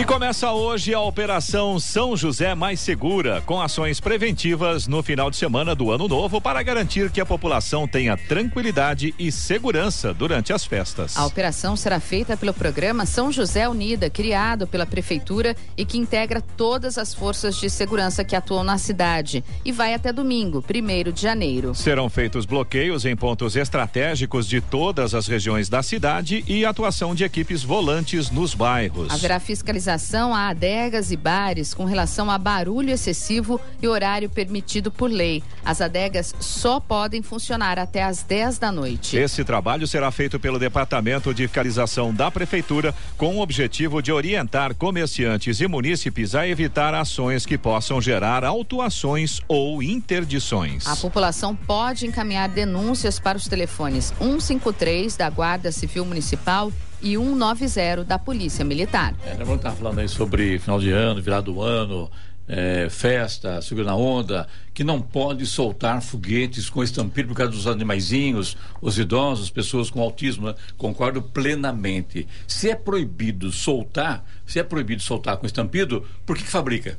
E começa hoje a Operação São José Mais Segura, com ações preventivas no final de semana do Ano Novo para garantir que a população tenha tranquilidade e segurança durante as festas. A operação será feita pelo programa São José Unida, criado pela Prefeitura e que integra todas as forças de segurança que atuam na cidade e vai até domingo, 1 de janeiro. Serão feitos bloqueios em pontos estratégicos de todas as regiões da cidade e atuação de equipes volantes nos bairros. Haverá fiscalização fiscalização a adegas e bares com relação a barulho excessivo e horário permitido por lei. As adegas só podem funcionar até às 10 da noite. Esse trabalho será feito pelo Departamento de Fiscalização da Prefeitura com o objetivo de orientar comerciantes e munícipes a evitar ações que possam gerar autuações ou interdições. A população pode encaminhar denúncias para os telefones 153 da Guarda Civil Municipal e 190 da Polícia Militar. É, vamos estar falando aí sobre final de ano, virado do ano, é, festa, segura na onda, que não pode soltar foguetes com estampido por causa dos animaizinhos, os idosos, pessoas com autismo. Né? Concordo plenamente. Se é proibido soltar, se é proibido soltar com estampido, por que, que fabrica?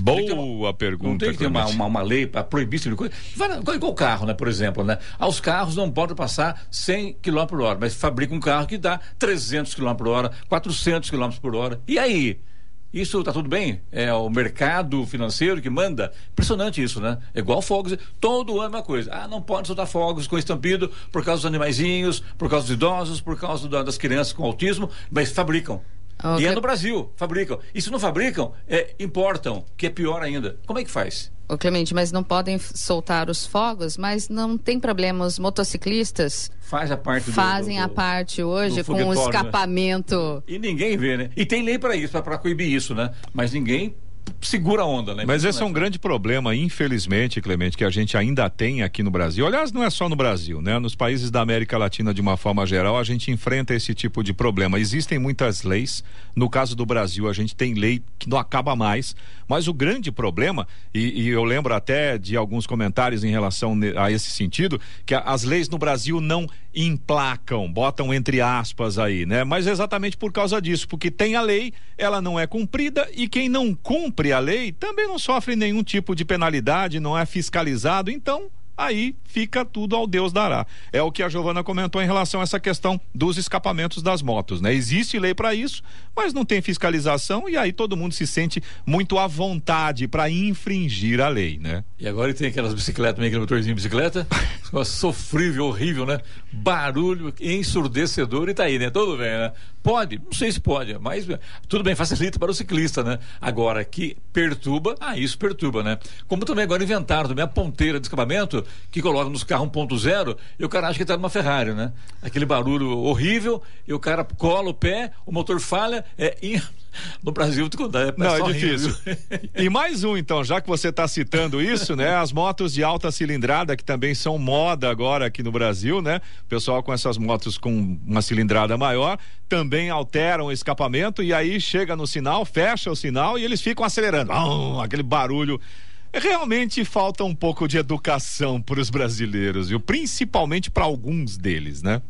Boa uma, pergunta. Não tem que ter uma, uma, uma lei para proibir esse tipo de coisa. Igual carro, né? Por exemplo, né? Aos ah, carros não podem passar 100 km por hora, mas fabrica um carro que dá 300 km por hora, 400 km por hora. E aí? Isso está tudo bem? É o mercado financeiro que manda? Impressionante isso, né? É igual fogos. Todo ano é uma coisa. Ah, não pode soltar fogos com estampido por causa dos animaizinhos, por causa dos idosos, por causa das crianças com autismo, mas fabricam. Okay. E é no Brasil, fabricam. E se não fabricam, é, importam, que é pior ainda. Como é que faz? Ô Clemente, mas não podem soltar os fogos, mas não tem problema. Os motociclistas Faz a parte do, fazem do, do, a parte hoje com o né? escapamento. Né? E ninguém vê, né? E tem lei para isso, para coibir isso, né? Mas ninguém segura a onda, né? Mas esse é um grande problema, infelizmente, Clemente, que a gente ainda tem aqui no Brasil. Aliás, não é só no Brasil, né? Nos países da América Latina, de uma forma geral, a gente enfrenta esse tipo de problema. Existem muitas leis. No caso do Brasil, a gente tem lei que não acaba mais. Mas o grande problema, e, e eu lembro até de alguns comentários em relação a esse sentido, que as leis no Brasil não emplacam, botam entre aspas aí, né? Mas exatamente por causa disso, porque tem a lei, ela não é cumprida e quem não cumpre a lei também não sofre nenhum tipo de penalidade, não é fiscalizado, então aí fica tudo ao Deus dará. É o que a Giovana comentou em relação a essa questão dos escapamentos das motos, né? Existe lei para isso, mas não tem fiscalização e aí todo mundo se sente muito à vontade para infringir a lei, né? E agora tem aquelas bicicletas meio que motorzinho de bicicleta? sofrível, horrível, né? Barulho ensurdecedor e tá aí, né? Tudo bem, né? Pode? Não sei se pode, mas eh, tudo bem, facilita para o ciclista, né? Agora, que perturba, ah, isso perturba, né? Como também agora inventaram também a ponteira de escapamento que coloca nos carros 1.0 e o cara acha que tá numa Ferrari, né? Aquele barulho horrível e o cara cola o pé, o motor falha, é no Brasil, tu contar é, é Não, é difícil. e mais um, então, já que você está citando isso, né? As motos de alta cilindrada, que também são moda agora aqui no Brasil, né? O pessoal com essas motos com uma cilindrada maior também alteram o escapamento e aí chega no sinal, fecha o sinal e eles ficam acelerando. aquele barulho realmente falta um pouco de educação para os brasileiros, viu? principalmente para alguns deles, né?